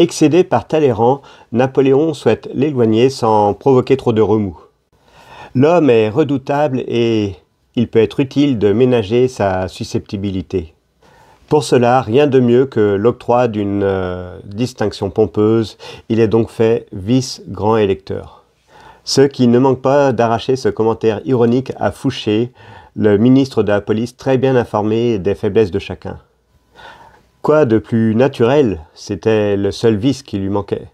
Excédé par Talleyrand, Napoléon souhaite l'éloigner sans provoquer trop de remous. L'homme est redoutable et il peut être utile de ménager sa susceptibilité. Pour cela, rien de mieux que l'octroi d'une euh, distinction pompeuse. Il est donc fait vice-grand électeur. Ce qui ne manque pas d'arracher ce commentaire ironique à Fouché, le ministre de la Police très bien informé des faiblesses de chacun. Quoi de plus naturel C'était le seul vice qui lui manquait.